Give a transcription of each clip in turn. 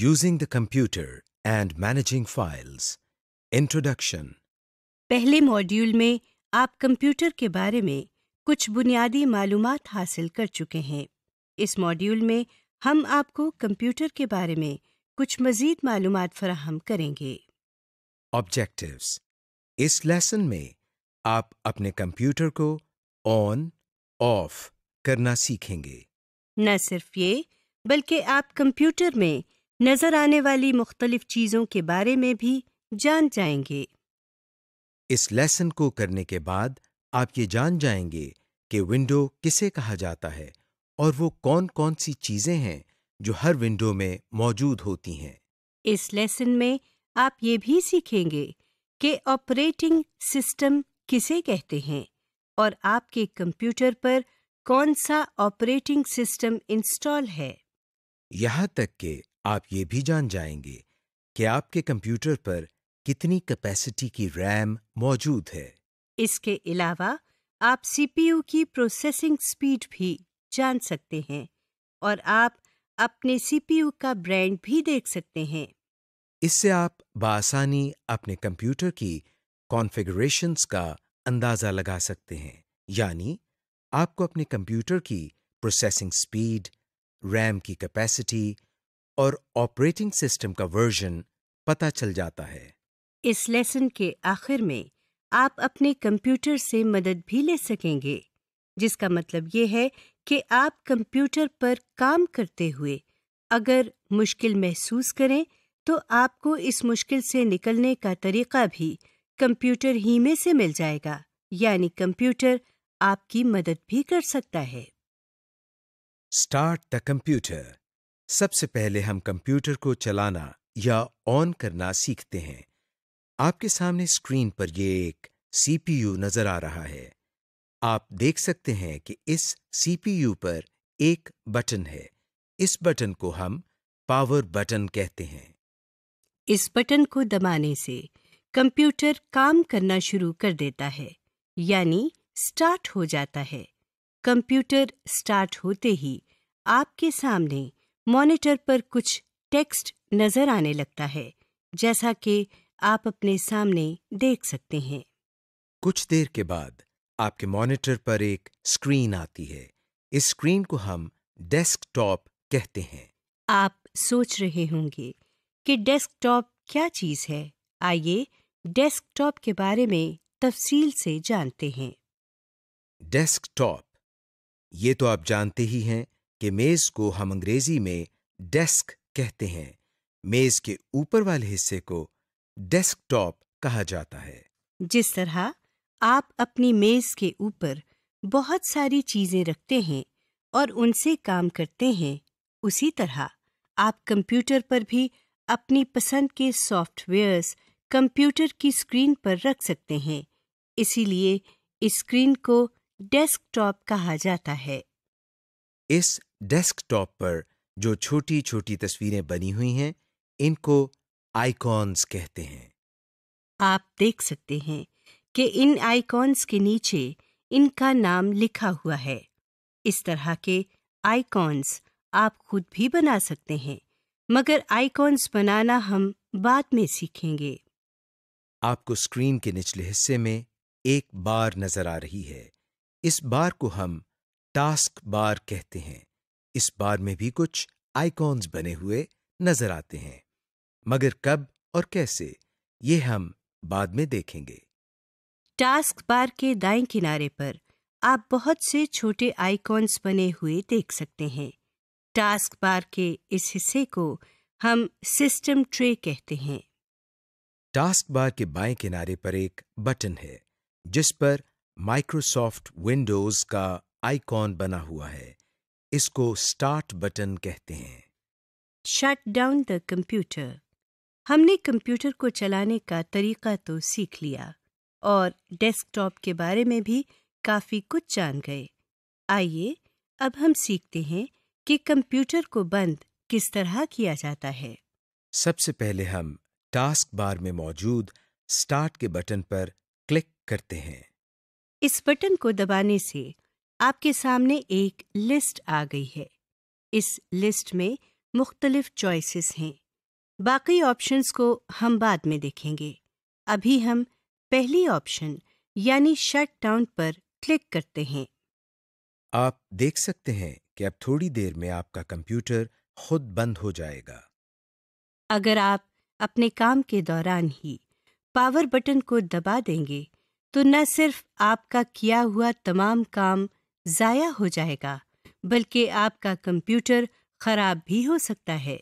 Using the Computer and Managing Files Introduction पहले module में आप कंप्यूटर के बारे में कुछ बुनियादी मालूम हासिल कर चुके हैं इस मॉड्यूल में हम आपको कंप्यूटर के बारे में कुछ मजीद मालूम फराहम करेंगे ऑब्जेक्टिव इस लेसन में आप अपने कंप्यूटर को ऑन ऑफ करना सीखेंगे न सिर्फ ये बल्कि आप कंप्यूटर में नजर आने वाली मुख्तलिफ चीजों के बारे में भी जान जाएंगे इस लेसन को करने के बाद आप ये जान जाएंगे कि विंडो किसे कहा जाता है और वो कौन कौन सी चीजें हैं जो हर विंडो में मौजूद होती हैं इस लेसन में आप ये भी सीखेंगे कि ऑपरेटिंग सिस्टम किसे कहते हैं और आपके कंप्यूटर पर कौन सा ऑपरेटिंग सिस्टम इंस्टॉल है यहाँ तक के आप ये भी जान जाएंगे कि आपके कंप्यूटर पर कितनी कैपेसिटी की रैम मौजूद है इसके अलावा आप सीपीयू की प्रोसेसिंग स्पीड भी जान सकते हैं और आप अपने सीपीयू का ब्रांड भी देख सकते हैं इससे आप बासानी अपने कंप्यूटर की कॉन्फ़िगरेशंस का अंदाज़ा लगा सकते हैं यानी आपको अपने कंप्यूटर की प्रोसेसिंग स्पीड रैम की कैपेसिटी और ऑपरेटिंग सिस्टम का वर्जन पता चल जाता है इस लेसन के आखिर में आप अपने कंप्यूटर से मदद भी ले सकेंगे जिसका मतलब ये है कि आप कंप्यूटर पर काम करते हुए अगर मुश्किल महसूस करें तो आपको इस मुश्किल से निकलने का तरीका भी कंप्यूटर ही में से मिल जाएगा यानी कंप्यूटर आपकी मदद भी कर सकता है स्टार्ट द कंप्यूटर सबसे पहले हम कंप्यूटर को चलाना या ऑन करना सीखते हैं आपके सामने स्क्रीन पर ये एक सीपीयू नजर आ रहा है आप देख सकते हैं कि इस सीपीयू पर एक बटन है इस बटन को हम पावर बटन कहते हैं इस बटन को दबाने से कंप्यूटर काम करना शुरू कर देता है यानी स्टार्ट हो जाता है कंप्यूटर स्टार्ट होते ही आपके सामने मॉनिटर पर कुछ टेक्स्ट नजर आने लगता है जैसा कि आप अपने सामने देख सकते हैं कुछ देर के बाद आपके मॉनिटर पर एक स्क्रीन आती है इस स्क्रीन को हम डेस्कटॉप कहते हैं आप सोच रहे होंगे कि डेस्कटॉप क्या चीज है आइए डेस्कटॉप के बारे में तफसील से जानते हैं डेस्कटॉप ये तो आप जानते ही हैं कि मेज को हम अंग्रेजी में डेस्क कहते हैं मेज के ऊपर वाले हिस्से को डेस्कटॉप कहा जाता है जिस तरह आप अपनी मेज के ऊपर बहुत सारी चीजें रखते हैं और उनसे काम करते हैं उसी तरह आप कंप्यूटर पर भी अपनी पसंद के सॉफ्टवेयर्स कंप्यूटर की स्क्रीन पर रख सकते हैं इसीलिए इस स्क्रीन को डेस्कटॉप कहा जाता है इस डेस्कटॉप पर जो छोटी छोटी तस्वीरें बनी हुई हैं इनको आइकॉन्स कहते हैं आप देख सकते हैं कि इन आइकॉन्स के नीचे इनका नाम लिखा हुआ है इस तरह के आइकॉन्स आप खुद भी बना सकते हैं मगर आइकॉन्स बनाना हम बाद में सीखेंगे आपको स्क्रीन के निचले हिस्से में एक बार नजर आ रही है इस बार को हम टास्क बार कहते हैं इस बार में भी कुछ आइकॉन्स बने हुए नजर आते हैं मगर कब और कैसे ये हम बाद में देखेंगे टास्क बार के दाएं किनारे पर आप बहुत से छोटे आइकॉन्स बने हुए देख सकते हैं टास्क बार के इस हिस्से को हम सिस्टम ट्रे कहते हैं टास्क बार के बाएं किनारे पर एक बटन है जिस पर माइक्रोसॉफ्ट विंडोज का आइकॉन बना हुआ है इसको स्टार्ट बटन कहते हैं शट डाउन द कंप्यूटर हमने कंप्यूटर को चलाने का तरीका तो सीख लिया और डेस्कटॉप के बारे में भी काफ़ी कुछ जान गए आइए अब हम सीखते हैं कि कंप्यूटर को बंद किस तरह किया जाता है सबसे पहले हम टास्क बार में मौजूद स्टार्ट के बटन पर क्लिक करते हैं इस बटन को दबाने से आपके सामने एक लिस्ट आ गई है इस लिस्ट में मुख्तलिफ चॉइसेस हैं बाकी ऑप्शंस को हम बाद में देखेंगे अभी हम पहली ऑप्शन यानी शट डाउन पर क्लिक करते हैं आप देख सकते हैं कि अब थोड़ी देर में आपका कंप्यूटर खुद बंद हो जाएगा अगर आप अपने काम के दौरान ही पावर बटन को दबा देंगे तो न सिर्फ आपका किया हुआ तमाम काम ज़ाया हो जाएगा बल्कि आपका कंप्यूटर खराब भी हो सकता है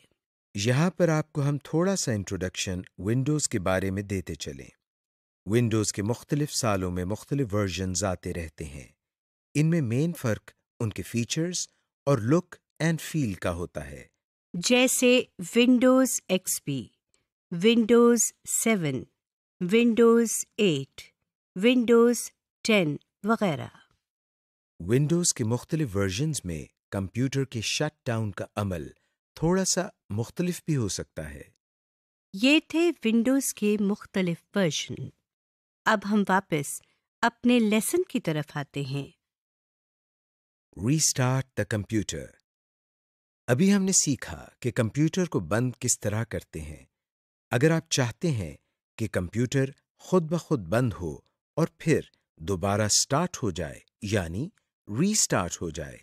यहाँ पर आपको हम थोड़ा सा इंट्रोडक्शन विंडोज़ के बारे में देते चलें विंडोज़ के मुख्तलिफ सालों में मुख्तलिफ वर्जन आते रहते हैं इनमें मेन फ़र्क उनके फीचर्स और लुक एंड फील का होता है जैसे Windows XP Windows seven Windows eight Windows ten वगैरह विंडोज़ के मुख्तलिफ वर्जन्स में कंप्यूटर के शट डाउन का अमल थोड़ा सा मुख्तलिफ भी हो सकता है ये थे विंडोज़ के मुख्तलिफ वर्जन अब हम वापस अपने लेसन की तरफ आते हैं रीस्टार्ट द कंप्यूटर अभी हमने सीखा कि कंप्यूटर को बंद किस तरह करते हैं अगर आप चाहते हैं कि कंप्यूटर खुद ब खुद बंद हो और फिर दोबारा स्टार्ट हो जाए यानी रीस्टार्ट हो जाए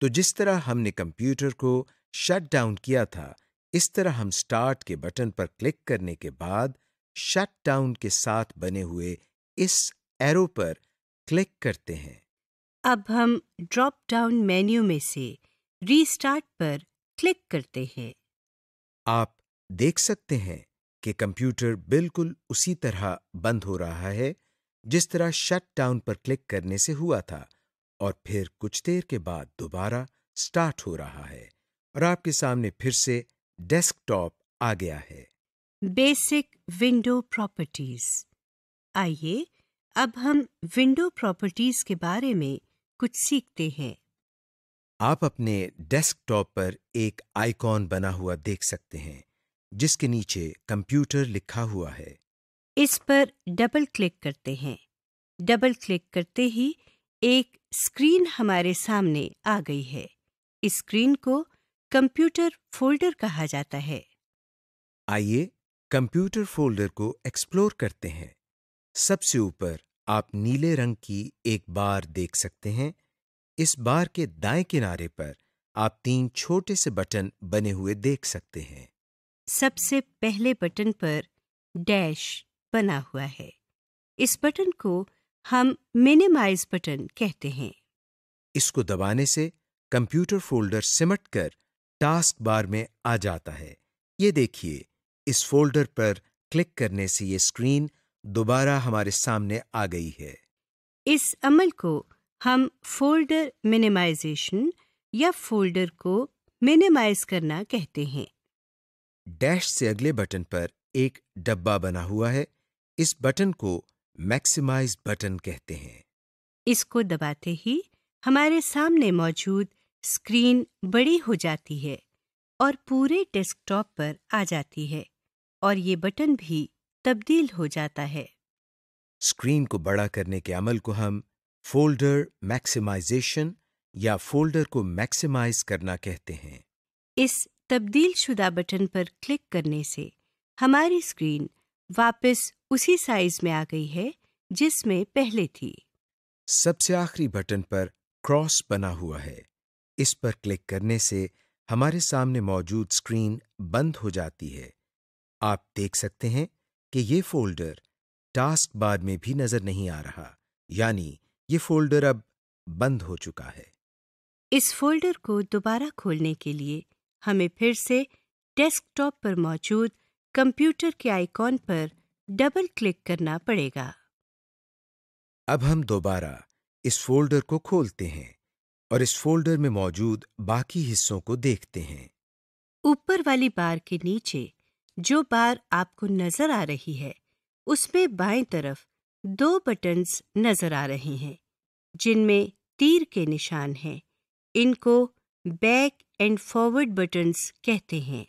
तो जिस तरह हमने कंप्यूटर को शट डाउन किया था इस तरह हम स्टार्ट के बटन पर क्लिक करने के बाद शट डाउन के साथ बने हुए इस एरो पर क्लिक करते हैं अब हम ड्रॉप डाउन मेन्यू में से रीस्टार्ट पर क्लिक करते हैं आप देख सकते हैं कि कंप्यूटर बिल्कुल उसी तरह बंद हो रहा है जिस तरह शट डाउन पर क्लिक करने से हुआ था और फिर कुछ देर के बाद दोबारा स्टार्ट हो रहा है और आपके सामने फिर से डेस्कटॉप आ गया है बेसिक विंडो प्रॉपर्टीज आइए अब हम विंडो प्रॉपर्टीज के बारे में कुछ सीखते हैं आप अपने डेस्कटॉप पर एक आइकॉन बना हुआ देख सकते हैं जिसके नीचे कंप्यूटर लिखा हुआ है इस पर डबल क्लिक करते हैं डबल क्लिक करते ही एक स्क्रीन हमारे सामने आ गई है स्क्रीन को कंप्यूटर फोल्डर कहा जाता है आइए कंप्यूटर फोल्डर को एक्सप्लोर करते हैं सबसे ऊपर आप नीले रंग की एक बार देख सकते हैं इस बार के दाएं किनारे पर आप तीन छोटे से बटन बने हुए देख सकते हैं सबसे पहले बटन पर डैश बना हुआ है इस बटन को हम मिनिमाइज बटन कहते हैं इसको दबाने से कंप्यूटर फोल्डर सिमट कर टास्क बार में आ जाता है ये देखिए इस फोल्डर पर क्लिक करने से ये स्क्रीन दोबारा हमारे सामने आ गई है इस अमल को हम फोल्डर मिनिमाइजेशन या फोल्डर को मिनिमाइज करना कहते हैं डैश से अगले बटन पर एक डब्बा बना हुआ है इस बटन को मैक्सिमाइज बटन कहते हैं इसको दबाते ही हमारे सामने मौजूद स्क्रीन बड़ी हो जाती है और पूरे डेस्कटॉप पर आ जाती है और ये बटन भी तब्दील हो जाता है स्क्रीन को बड़ा करने के अमल को हम फोल्डर मैक्सिमाइजेशन या फोल्डर को मैक्सिमाइज करना कहते हैं इस तब्दील शुदा बटन पर क्लिक करने से हमारी स्क्रीन वापस उसी साइज में आ गई है जिसमें पहले थी सबसे आखिरी बटन पर क्रॉस बना हुआ है इस पर क्लिक करने से हमारे सामने मौजूद स्क्रीन बंद हो जाती है आप देख सकते हैं कि ये फोल्डर टास्क बार में भी नजर नहीं आ रहा यानी ये फोल्डर अब बंद हो चुका है इस फोल्डर को दोबारा खोलने के लिए हमें फिर से डेस्कटॉप पर मौजूद कंप्यूटर के आइकॉन पर डबल क्लिक करना पड़ेगा अब हम दोबारा इस फोल्डर को खोलते हैं और इस फोल्डर में मौजूद बाकी हिस्सों को देखते हैं ऊपर वाली बार के नीचे जो बार आपको नजर आ रही है उसमें बाएं तरफ दो बटन्स नजर आ रहे हैं जिनमें तीर के निशान हैं इनको बैक एंड फॉरवर्ड बटन्स कहते हैं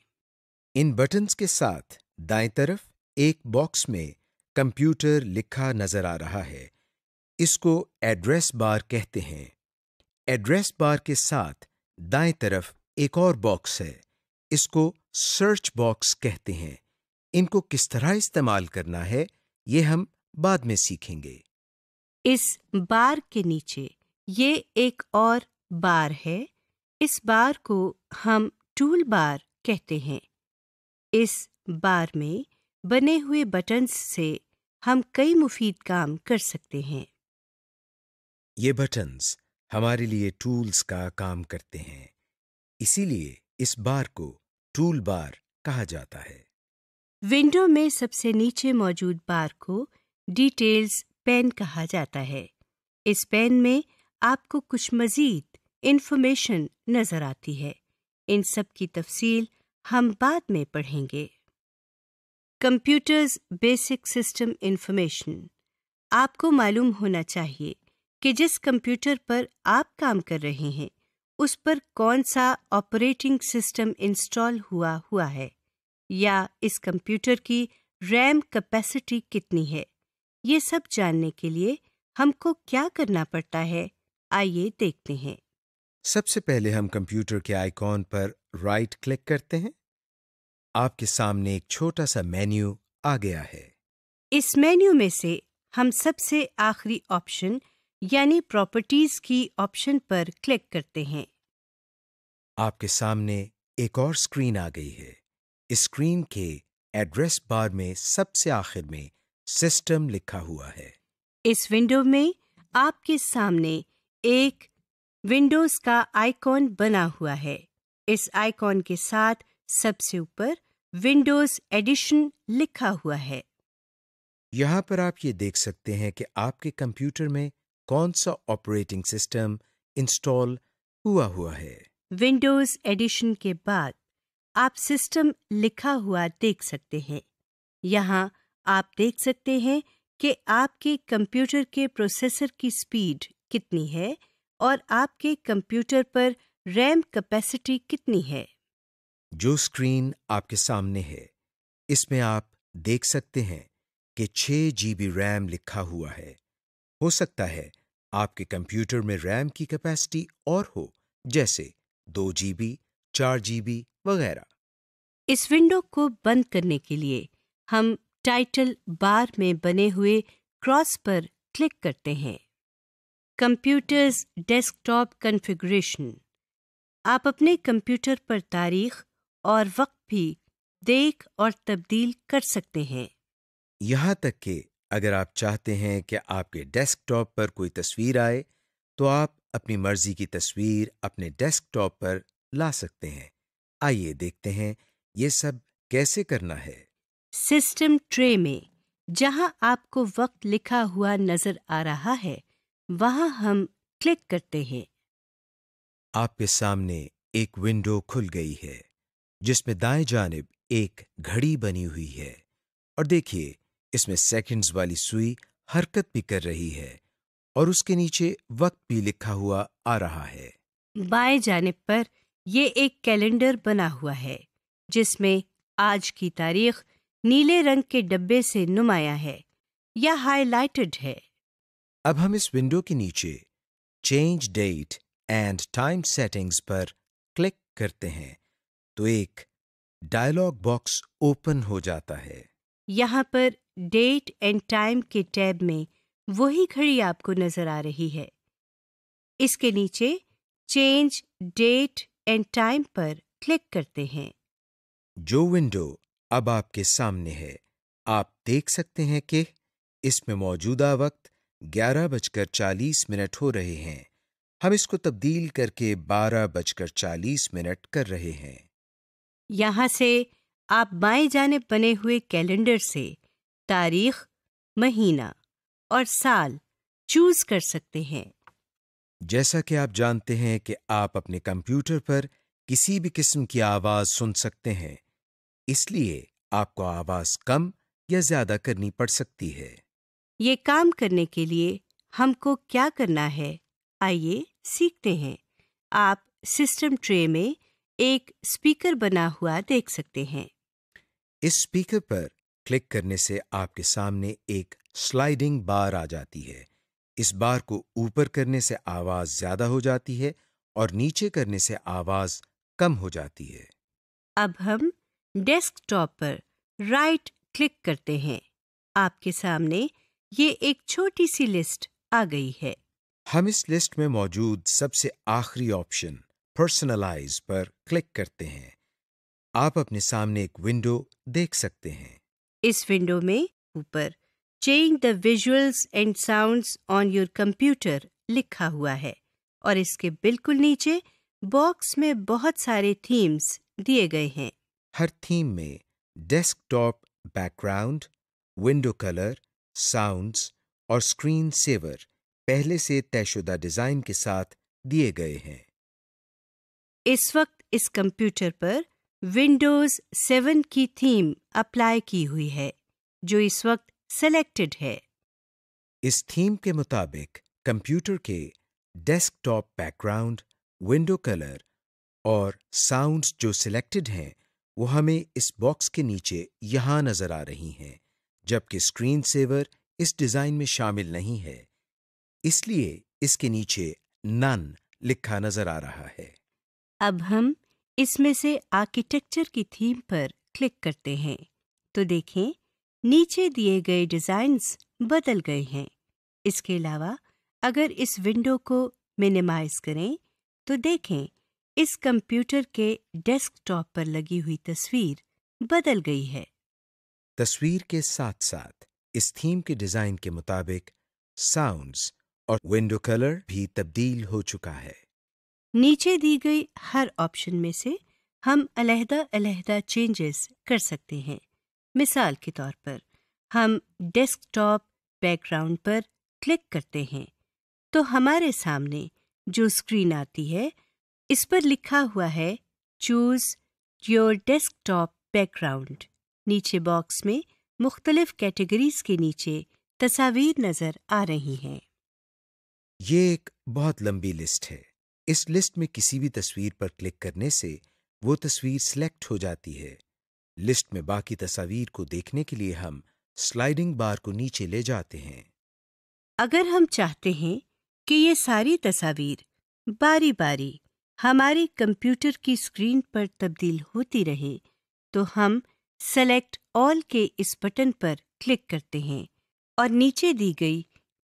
इन बटन्स के साथ दाएं तरफ एक बॉक्स में कंप्यूटर लिखा नजर आ रहा है इसको एड्रेस बार कहते हैं एड्रेस बार के साथ दाएं तरफ एक और बॉक्स है इसको सर्च बॉक्स कहते हैं इनको किस तरह इस्तेमाल करना है ये हम बाद में सीखेंगे इस बार के नीचे ये एक और बार है इस बार को हम टूल बार कहते हैं इस बार में बने हुए बटन्स से हम कई मुफीद काम कर सकते हैं ये बटन्स हमारे लिए टूल्स का काम करते हैं इसीलिए इस बार को टूल बार कहा जाता है विंडो में सबसे नीचे मौजूद बार को डिटेल्स पेन कहा जाता है इस पेन में आपको कुछ मजीद इन्फॉर्मेशन नजर आती है इन सब की तफसील हम बाद में पढ़ेंगे कंप्यूटर्स बेसिक सिस्टम इंफॉर्मेशन आपको मालूम होना चाहिए कि जिस कंप्यूटर पर आप काम कर रहे हैं उस पर कौन सा ऑपरेटिंग सिस्टम इंस्टॉल हुआ हुआ है या इस कंप्यूटर की रैम कैपेसिटी कितनी है ये सब जानने के लिए हमको क्या करना पड़ता है आइए देखते हैं सबसे पहले हम कंप्यूटर के आइकॉन पर राइट क्लिक करते हैं आपके सामने एक छोटा सा मेन्यू आ गया है इस मेन्यू में से हम सबसे आखिरी ऑप्शन यानी प्रॉपर्टीज की ऑप्शन पर क्लिक करते हैं आपके सामने एक और स्क्रीन आ गई है इस स्क्रीन के एड्रेस बार में सबसे आखिर में सिस्टम लिखा हुआ है इस विंडो में आपके सामने एक विंडोज का आइकॉन बना हुआ है इस आइकॉन के साथ सबसे ऊपर विंडोज एडिशन लिखा हुआ है यहाँ पर आप ये देख सकते हैं कि आपके कंप्यूटर में कौन सा ऑपरेटिंग सिस्टम इंस्टॉल हुआ हुआ है विंडोज एडिशन के बाद आप सिस्टम लिखा हुआ देख सकते हैं यहाँ आप देख सकते हैं कि आपके कंप्यूटर के प्रोसेसर की स्पीड कितनी है और आपके कंप्यूटर पर रैम कैपेसिटी कितनी है जो स्क्रीन आपके सामने है इसमें आप देख सकते हैं कि 6 जीबी रैम लिखा हुआ है हो सकता है आपके कंप्यूटर में रैम की कैपेसिटी और हो जैसे 2 जीबी 4 जीबी वगैरह इस विंडो को बंद करने के लिए हम टाइटल बार में बने हुए क्रॉस पर क्लिक करते हैं कंप्यूटर्स डेस्कटॉप कॉन्फ़िगरेशन आप अपने कंप्यूटर पर तारीख और वक्त भी देख और तब्दील कर सकते हैं यहाँ तक कि अगर आप चाहते हैं कि आपके डेस्कटॉप पर कोई तस्वीर आए तो आप अपनी मर्जी की तस्वीर अपने डेस्कटॉप पर ला सकते हैं आइए देखते हैं ये सब कैसे करना है सिस्टम ट्रे में जहाँ आपको वक्त लिखा हुआ नजर आ रहा है वहाँ हम क्लिक करते हैं आपके सामने एक विंडो खुल गई है जिसमें दाएं जानब एक घड़ी बनी हुई है और देखिए इसमें सेकंड्स वाली सुई हरकत भी कर रही है और उसके नीचे वक्त भी लिखा हुआ आ रहा है बाएं जानब पर यह एक कैलेंडर बना हुआ है जिसमें आज की तारीख नीले रंग के डब्बे से नुमाया है या हाईलाइटेड है अब हम इस विंडो के नीचे change date and time settings पर क्लिक करते हैं तो एक डायलॉग बॉक्स ओपन हो जाता है यहाँ पर डेट एंड टाइम के टैब में वही घड़ी आपको नजर आ रही है इसके नीचे चेंज डेट एंड टाइम पर क्लिक करते हैं जो विंडो अब आपके सामने है आप देख सकते हैं कि इसमें मौजूदा वक्त ग्यारह बजकर चालीस मिनट हो रहे हैं हम इसको तब्दील करके बारह बजकर चालीस मिनट कर रहे हैं यहाँ से आप बाएं जाने बने हुए कैलेंडर से तारीख महीना और साल चूज कर सकते हैं जैसा कि आप जानते हैं कि आप अपने कंप्यूटर पर किसी भी किस्म की आवाज सुन सकते हैं इसलिए आपको आवाज कम या ज्यादा करनी पड़ सकती है ये काम करने के लिए हमको क्या करना है आइए सीखते हैं आप सिस्टम ट्रे में एक स्पीकर बना हुआ देख सकते हैं इस स्पीकर पर क्लिक करने से आपके सामने एक स्लाइडिंग बार आ जाती है इस बार को ऊपर करने से आवाज ज्यादा हो जाती है और नीचे करने से आवाज कम हो जाती है अब हम डेस्कटॉप पर राइट क्लिक करते हैं आपके सामने ये एक छोटी सी लिस्ट आ गई है हम इस लिस्ट में मौजूद सबसे आखिरी ऑप्शन पर्सनलाइज पर क्लिक करते हैं आप अपने सामने एक विंडो देख सकते हैं इस विंडो में ऊपर change the visuals and sounds on your computer लिखा हुआ है और इसके बिल्कुल नीचे बॉक्स में बहुत सारे थीम्स दिए गए हैं हर थीम में desktop background window colour sounds और स्क्रीन सेवर पहले से तयशुदा डिजाइन के साथ दिए गए हैं इस वक्त इस कंप्यूटर पर विंडोज सेवन की थीम अप्लाई की हुई है जो इस वक्त सेलेक्टेड है इस थीम के मुताबिक कंप्यूटर के डेस्कटॉप बैकग्राउंड विंडो कलर और साउंड्स जो सिलेक्टेड हैं वो हमें इस बॉक्स के नीचे यहाँ नज़र आ रही हैं जबकि स्क्रीन सेवर इस डिज़ाइन में शामिल नहीं है इसलिए इसके नीचे नन लिखा नज़र आ रहा है अब हम इसमें से आर्किटेक्चर की थीम पर क्लिक करते हैं तो देखें नीचे दिए गए डिज़ाइंस बदल गए हैं इसके अलावा अगर इस विंडो को मिनिमाइज करें तो देखें इस कंप्यूटर के डेस्कटॉप पर लगी हुई तस्वीर बदल गई है तस्वीर के साथ साथ इस थीम के डिज़ाइन के मुताबिक साउंड्स और विंडो कलर भी तब्दील हो चुका है नीचे दी गई हर ऑप्शन में से हम अलहदा अलहदा चेंजेस कर सकते हैं मिसाल के तौर पर हम डेस्कटॉप बैकग्राउंड पर क्लिक करते हैं तो हमारे सामने जो स्क्रीन आती है इस पर लिखा हुआ है चूज़ योर डेस्कटॉप बैकग्राउंड नीचे बॉक्स में मुख्तलिफ कैटेगरीज के नीचे तस्वीर नज़र आ रही हैं ये एक बहुत लंबी लिस्ट है इस लिस्ट में किसी भी तस्वीर पर क्लिक करने से वो तस्वीर सिलेक्ट हो जाती है लिस्ट में बाकी तस्वीर को देखने के लिए हम स्लाइडिंग बार को नीचे ले जाते हैं अगर हम चाहते हैं कि ये सारी तस्वीर बारी बारी हमारे कंप्यूटर की स्क्रीन पर तब्दील होती रहे तो हम सेलेक्ट ऑल के इस बटन पर क्लिक करते हैं और नीचे दी गई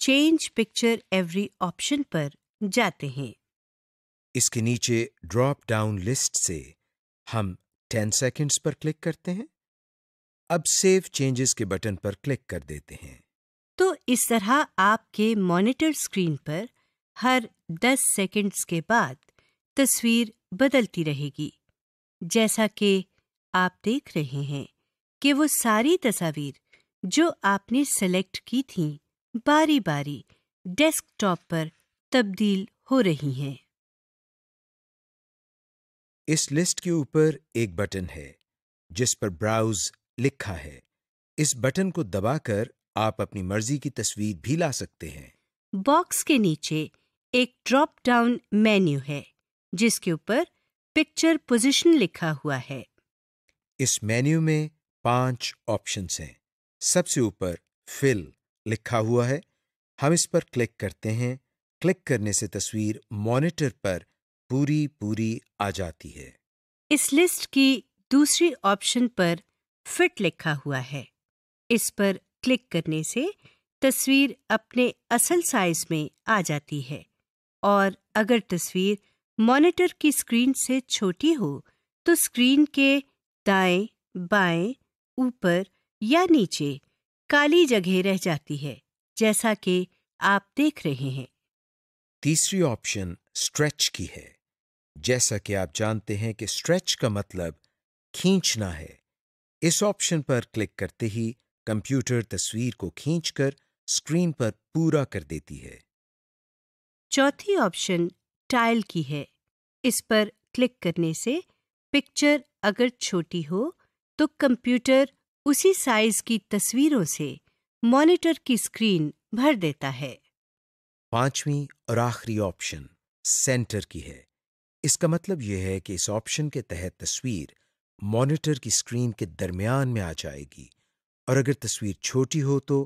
चेंज पिक्चर एवरी ऑप्शन पर जाते हैं इसके नीचे ड्रॉप डाउन लिस्ट से हम 10 सेकंड्स पर क्लिक करते हैं अब सेव चेंजेस के बटन पर क्लिक कर देते हैं तो इस तरह आपके मॉनिटर स्क्रीन पर हर 10 सेकंड्स के बाद तस्वीर बदलती रहेगी जैसा कि आप देख रहे हैं कि वो सारी तस्वीर जो आपने सेलेक्ट की थी बारी बारी डेस्कटॉप पर तब्दील हो रही हैं इस लिस्ट के ऊपर एक बटन है जिस पर ब्राउज लिखा है इस बटन को दबाकर आप अपनी मर्जी की तस्वीर भी ला सकते हैं बॉक्स के नीचे एक ड्रॉप डाउन मेन्यू है जिसके ऊपर पिक्चर पोजीशन लिखा हुआ है इस मेन्यू में पांच ऑप्शंस हैं सबसे ऊपर फिल लिखा हुआ है हम इस पर क्लिक करते हैं क्लिक करने से तस्वीर मॉनिटर पर पूरी पूरी आ जाती है इस लिस्ट की दूसरी ऑप्शन पर फिट लिखा हुआ है इस पर क्लिक करने से तस्वीर अपने असल साइज में आ जाती है और अगर तस्वीर मॉनिटर की स्क्रीन से छोटी हो तो स्क्रीन के दाएं, बाएं, ऊपर या नीचे काली जगह रह जाती है जैसा कि आप देख रहे हैं तीसरी ऑप्शन स्ट्रेच की है जैसा कि आप जानते हैं कि स्ट्रेच का मतलब खींचना है इस ऑप्शन पर क्लिक करते ही कंप्यूटर तस्वीर को खींचकर स्क्रीन पर पूरा कर देती है चौथी ऑप्शन टाइल की है इस पर क्लिक करने से पिक्चर अगर छोटी हो तो कंप्यूटर उसी साइज की तस्वीरों से मॉनिटर की स्क्रीन भर देता है पांचवी और आखिरी ऑप्शन सेंटर की है इसका मतलब यह है कि इस ऑप्शन के तहत तस्वीर मॉनिटर की स्क्रीन के दरमियान में आ जाएगी और अगर तस्वीर छोटी हो तो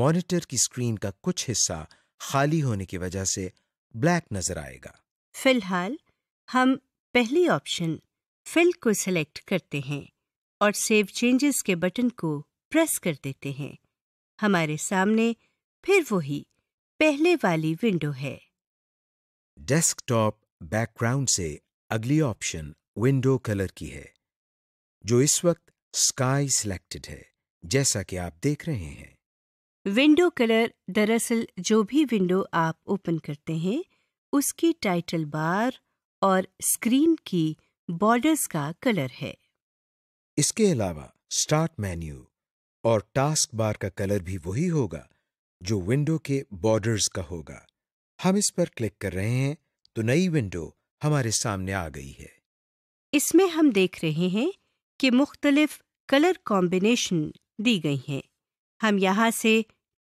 मॉनिटर की स्क्रीन का कुछ हिस्सा खाली होने की वजह से ब्लैक नजर आएगा फिलहाल हम पहली ऑप्शन फिल को सिलेक्ट करते हैं और सेव चेंजेस के बटन को प्रेस कर देते हैं हमारे सामने फिर वही पहले वाली विंडो है डेस्कटॉप बैकग्राउंड से अगली ऑप्शन विंडो कलर की है जो इस वक्त स्काई सिलेक्टेड है जैसा कि आप देख रहे हैं विंडो कलर दरअसल जो भी विंडो आप ओपन करते हैं उसकी टाइटल बार और स्क्रीन की बॉर्डर्स का कलर है इसके अलावा स्टार्ट मेन्यू और टास्क बार का कलर भी वही होगा जो विंडो के बॉर्डर्स का होगा हम इस पर क्लिक कर रहे हैं तो नई विंडो हमारे सामने आ गई है इसमें हम देख रहे हैं कि मुख्तलिफ कलर कॉम्बिनेशन दी गई हैं हम यहाँ से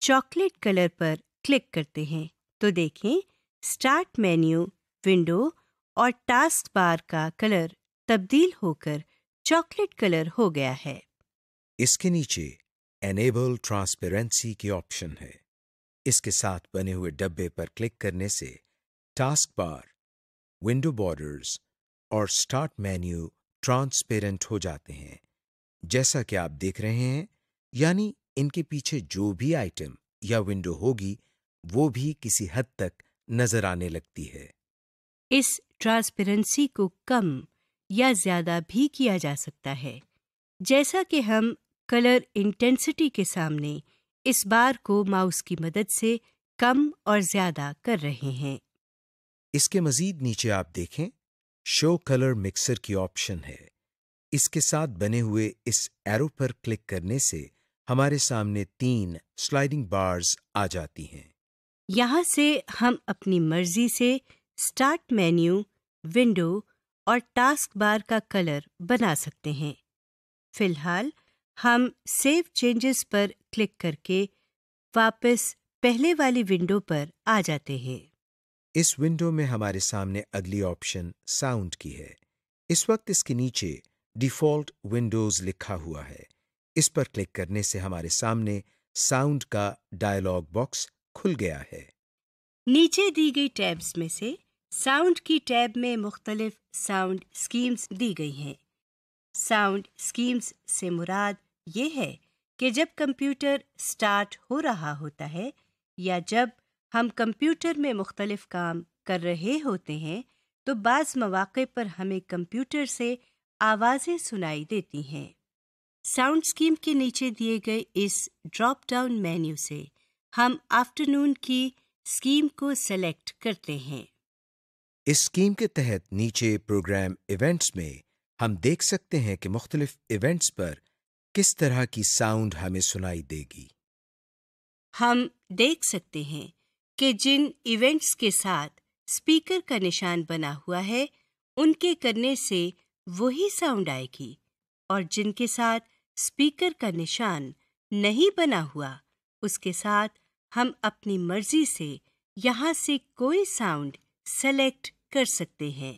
चॉकलेट कलर पर क्लिक करते हैं तो देखें स्टार्ट मेन्यू विंडो और टास्क बार का कलर तब्दील होकर चॉकलेट कलर हो गया है इसके नीचे एनेबल ट्रांसपेरेंसी की ऑप्शन है इसके साथ बने हुए डब्बे पर क्लिक करने से टास्कबार विंडो बॉर्डर्स और स्टार्ट मेन्यू ट्रांसपेरेंट हो जाते हैं जैसा कि आप देख रहे हैं यानी इनके पीछे जो भी आइटम या विंडो होगी वो भी किसी हद तक नजर आने लगती है इस ट्रांसपेरेंसी को कम या ज्यादा भी किया जा सकता है जैसा कि हम कलर इंटेंसिटी के सामने इस बार को माउस की मदद से कम और ज्यादा कर रहे हैं इसके मजीद नीचे आप देखें शो कलर मिक्सर की ऑप्शन है इसके साथ बने हुए इस एरो पर क्लिक करने से हमारे सामने तीन स्लाइडिंग बार्स आ जाती हैं यहाँ से हम अपनी मर्जी से स्टार्ट मेन्यू विंडो और टास्क बार का कलर बना सकते हैं फिलहाल हम सेव चेंजेस पर क्लिक करके वापस पहले वाली विंडो पर आ जाते हैं इस विंडो में हमारे सामने अगली ऑप्शन साउंड की है इस वक्त इसके नीचे डिफ़ॉल्ट विंडोज़ लिखा हुआ है इस पर क्लिक करने से हमारे सामने साउंड का डायलॉग बॉक्स खुल गया है नीचे दी गई टैब्स में से साउंड की टैब में मुख्तलिफ साउंड स्कीम्स दी गई हैं साउंड स्कीम्स से मुराद ये है कि जब कंप्यूटर स्टार्ट हो रहा होता है या जब हम कंप्यूटर में मुख्तलिफ काम कर रहे होते हैं तो बाज़ मौाक़े पर हमें कंप्यूटर से आवाज़ें सुनाई देती हैं साउंड स्कीम के नीचे दिए गए इस ड्रॉप डाउन मेन्यू से हम आफ्टरनून की स्कीम को सेलेक्ट करते हैं इस स्कीम के तहत नीचे प्रोग्राम इवेंट्स में हम देख सकते हैं कि मुख्तलिफ इवेंट्स पर किस तरह की साउंड हमें सुनाई देगी हम देख सकते हैं कि जिन इवेंट्स के साथ स्पीकर का निशान बना हुआ है उनके करने से वही साउंड आएगी और जिनके साथ स्पीकर का निशान नहीं बना हुआ उसके साथ हम अपनी मर्जी से यहाँ से कोई साउंड सेलेक्ट कर सकते हैं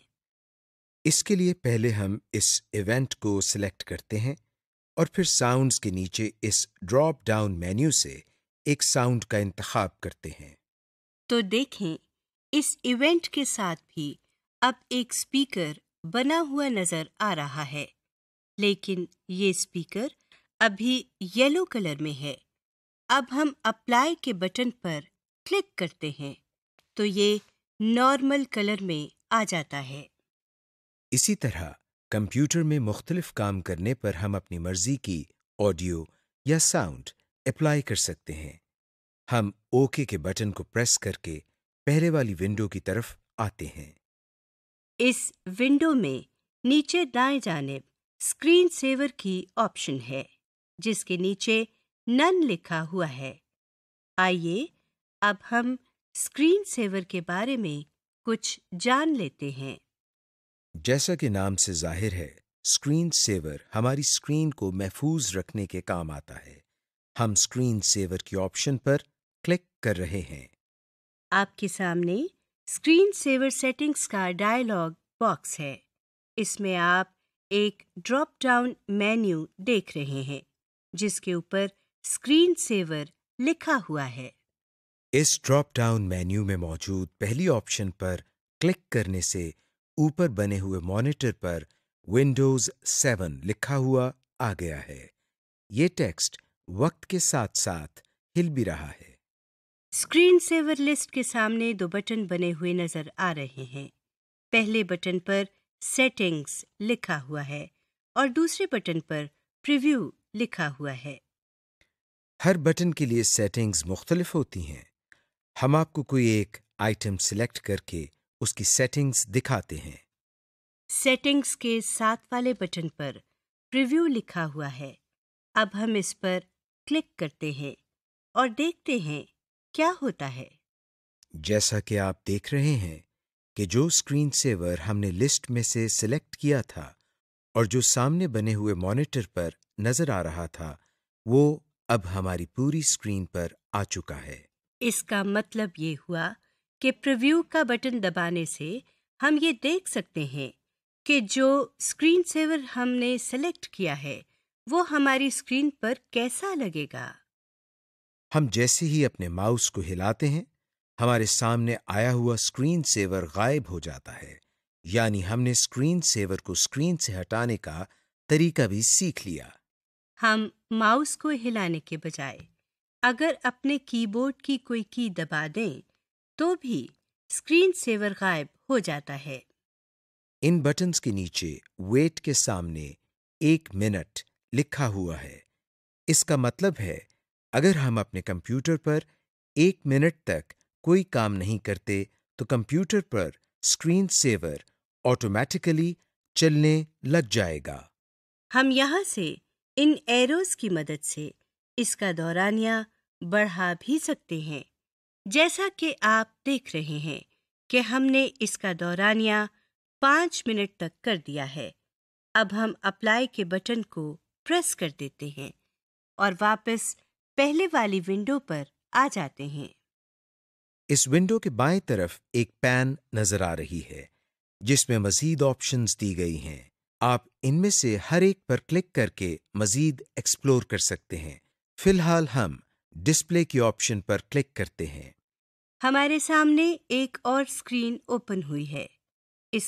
इसके लिए पहले हम इस इवेंट को सिलेक्ट करते हैं और फिर साउंड्स के नीचे इस ड्रॉप डाउन मेन्यू से एक साउंड का इंतखाब करते हैं तो देखें इस इवेंट के साथ भी अब एक स्पीकर बना हुआ नज़र आ रहा है लेकिन ये स्पीकर अभी येलो कलर में है अब हम अप्लाई के बटन पर क्लिक करते हैं तो ये नॉर्मल कलर में आ जाता है इसी तरह कंप्यूटर में मुख्तलिफ काम करने पर हम अपनी मर्जी की ऑडियो या साउंड अप्लाई कर सकते हैं हम ओके के बटन को प्रेस करके पहले वाली विंडो की तरफ आते हैं इस विंडो में नीचे दाएं जानेब स्क्रीन सेवर की ऑप्शन है जिसके नीचे नन लिखा हुआ है आइए अब हम स्क्रीन सेवर के बारे में कुछ जान लेते हैं जैसा कि नाम से जाहिर है स्क्रीन सेवर हमारी स्क्रीन को महफूज रखने के काम आता है हम स्क्रीन सेवर की ऑप्शन पर कर रहे हैं आपके सामने स्क्रीन सेवर सेटिंग्स का डायलॉग बॉक्स है इसमें आप एक ड्रॉप डाउन मेन्यू देख रहे हैं जिसके ऊपर स्क्रीन सेवर लिखा हुआ है इस ड्रॉप डाउन मेन्यू में मौजूद पहली ऑप्शन पर क्लिक करने से ऊपर बने हुए मॉनिटर पर विंडोज सेवन लिखा हुआ आ गया है ये टेक्स्ट वक्त के साथ साथ हिल भी रहा है स्क्रीन सेवर लिस्ट के सामने दो बटन बने हुए नजर आ रहे हैं पहले बटन पर सेटिंग्स लिखा हुआ है और दूसरे बटन पर प्रिव्यू लिखा हुआ है हर बटन के लिए सेटिंग्स मुख्तलिफ होती हैं हम आपको कोई एक आइटम सिलेक्ट करके उसकी सेटिंग्स दिखाते हैं सेटिंग्स के साथ वाले बटन पर प्रिव्यू लिखा हुआ है अब हम इस पर क्लिक करते हैं और देखते हैं क्या होता है जैसा कि आप देख रहे हैं कि जो स्क्रीन सेवर हमने लिस्ट में से सिलेक्ट किया था और जो सामने बने हुए मॉनिटर पर नजर आ रहा था वो अब हमारी पूरी स्क्रीन पर आ चुका है इसका मतलब ये हुआ कि प्रिव्यू का बटन दबाने से हम ये देख सकते हैं कि जो स्क्रीन सेवर हमने सेलेक्ट किया है वो हमारी स्क्रीन पर कैसा लगेगा हम जैसे ही अपने माउस को हिलाते हैं हमारे सामने आया हुआ स्क्रीन सेवर गायब हो जाता है यानी हमने स्क्रीन सेवर को स्क्रीन से हटाने का तरीका भी सीख लिया हम माउस को हिलाने के बजाय अगर अपने कीबोर्ड की कोई की दबा दें तो भी स्क्रीन सेवर गायब हो जाता है इन बटन्स के नीचे वेट के सामने एक मिनट लिखा हुआ है इसका मतलब है अगर हम अपने कंप्यूटर पर एक मिनट तक कोई काम नहीं करते तो कंप्यूटर पर स्क्रीन सेवर ऑटोमेटिकली चलने लग जाएगा हम यहाँ से इन एरोज की मदद से इसका दौरानिया बढ़ा भी सकते हैं जैसा कि आप देख रहे हैं कि हमने इसका दौरानिया पाँच मिनट तक कर दिया है अब हम अप्लाई के बटन को प्रेस कर देते हैं और वापस पहले वाली विंडो पर आ जाते हैं इस विंडो के बाएं तरफ एक पैन नजर आ रही है जिसमें मजीद ऑप्शंस दी गई हैं आप इनमें से हर एक पर क्लिक करके मजीद एक्सप्लोर कर सकते हैं फिलहाल हम डिस्प्ले की ऑप्शन पर क्लिक करते हैं हमारे सामने एक और स्क्रीन ओपन हुई है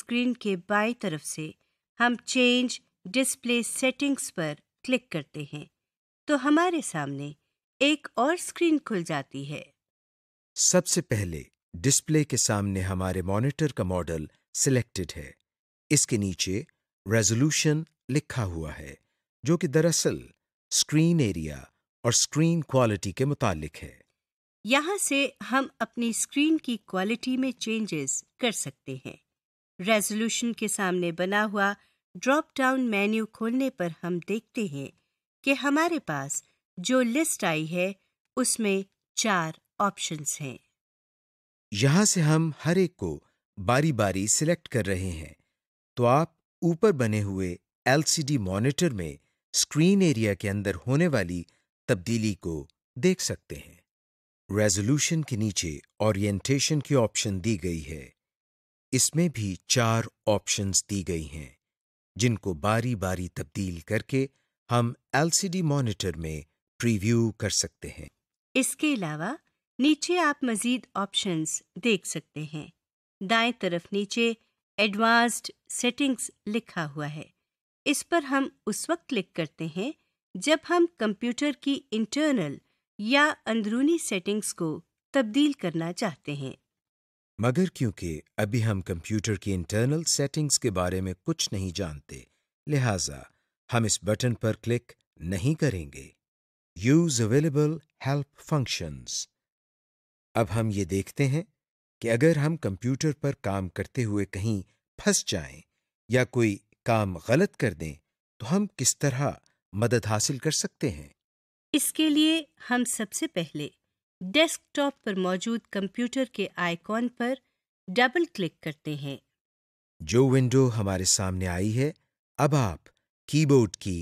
स्क्रीन के बाएं तरफ से हम चेंज डिस्प्ले सेटिंग्स पर क्लिक करते हैं तो हमारे सामने एक और स्क्रीन खुल जाती है सबसे पहले डिस्प्ले के सामने हमारे मॉनिटर का मॉडल सिलेक्टेड है इसके नीचे रेजोल्यूशन लिखा हुआ है जो कि दरअसल स्क्रीन एरिया और स्क्रीन क्वालिटी के मुतालिक है यहाँ से हम अपनी स्क्रीन की क्वालिटी में चेंजेस कर सकते हैं रेजोल्यूशन के सामने बना हुआ ड्रॉप डाउन मेन्यू खोलने पर हम देखते हैं कि हमारे पास जो लिस्ट आई है उसमें चार ऑप्शंस हैं यहां से हम हर एक को बारी बारी सिलेक्ट कर रहे हैं तो आप ऊपर बने हुए एलसीडी मॉनिटर में स्क्रीन एरिया के अंदर होने वाली तब्दीली को देख सकते हैं रेजोल्यूशन के नीचे ओरिएंटेशन की ऑप्शन दी गई है इसमें भी चार ऑप्शंस दी गई हैं जिनको बारी बारी तब्दील करके हम एलसीडी मॉनिटर में प्रीव्यू कर सकते हैं इसके अलावा नीचे आप मजीद ऑप्शंस देख सकते हैं दाएं तरफ नीचे एडवांस्ड सेटिंग्स लिखा हुआ है इस पर हम उस वक्त क्लिक करते हैं जब हम कंप्यूटर की इंटरनल या अंदरूनी सेटिंग्स को तब्दील करना चाहते हैं मगर क्योंकि अभी हम कंप्यूटर की इंटरनल सेटिंग्स के बारे में कुछ नहीं जानते लिहाजा हम इस बटन पर क्लिक नहीं करेंगे यूज अवेलेबल हेल्प फंक्शंस अब हम ये देखते हैं कि अगर हम कंप्यूटर पर काम करते हुए कहीं फंस जाएं या कोई काम गलत कर दें तो हम किस तरह मदद हासिल कर सकते हैं इसके लिए हम सबसे पहले डेस्कटॉप पर मौजूद कंप्यूटर के आइकॉन पर डबल क्लिक करते हैं जो विंडो हमारे सामने आई है अब आप कीबोर्ड की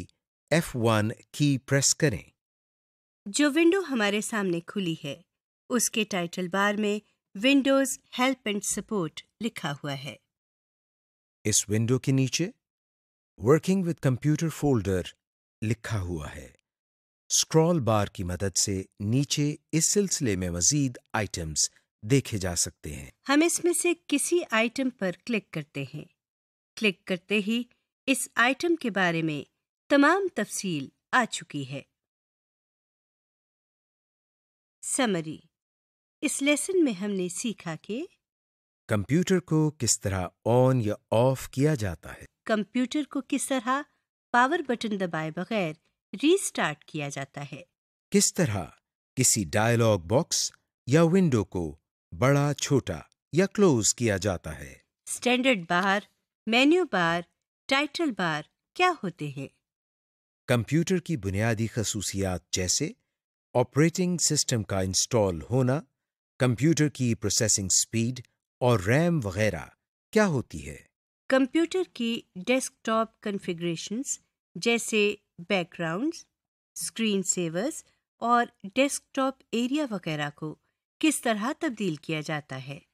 F1 की प्रेस करें जो विंडो हमारे सामने खुली है उसके टाइटल बार में विंडोज हेल्प एंड सपोर्ट लिखा हुआ है इस विंडो के नीचे वर्किंग विद कंप्यूटर फोल्डर लिखा हुआ है स्क्रॉल बार की मदद से नीचे इस सिलसिले में मजीद आइटम्स देखे जा सकते हैं हम इसमें से किसी आइटम पर क्लिक करते हैं क्लिक करते ही इस आइटम के बारे में तमाम तफसील आ चुकी है समरी इस लेसन में हमने सीखा कि कंप्यूटर को किस तरह ऑन या ऑफ किया जाता है कंप्यूटर को किस तरह पावर बटन दबाए बगैर रीस्टार्ट किया जाता है किस तरह किसी डायलॉग बॉक्स या विंडो को बड़ा छोटा या क्लोज किया जाता है standard bar menu bar title bar क्या होते हैं कंप्यूटर की बुनियादी खसूसियात जैसे ऑपरेटिंग सिस्टम का इंस्टॉल होना कंप्यूटर की प्रोसेसिंग स्पीड और रैम वगैरह क्या होती है कंप्यूटर की डेस्कटॉप कॉन्फ़िगरेशंस जैसे बैकग्राउंड्स, स्क्रीन सेवर्स और डेस्कटॉप एरिया वगैरह को किस तरह तब्दील किया जाता है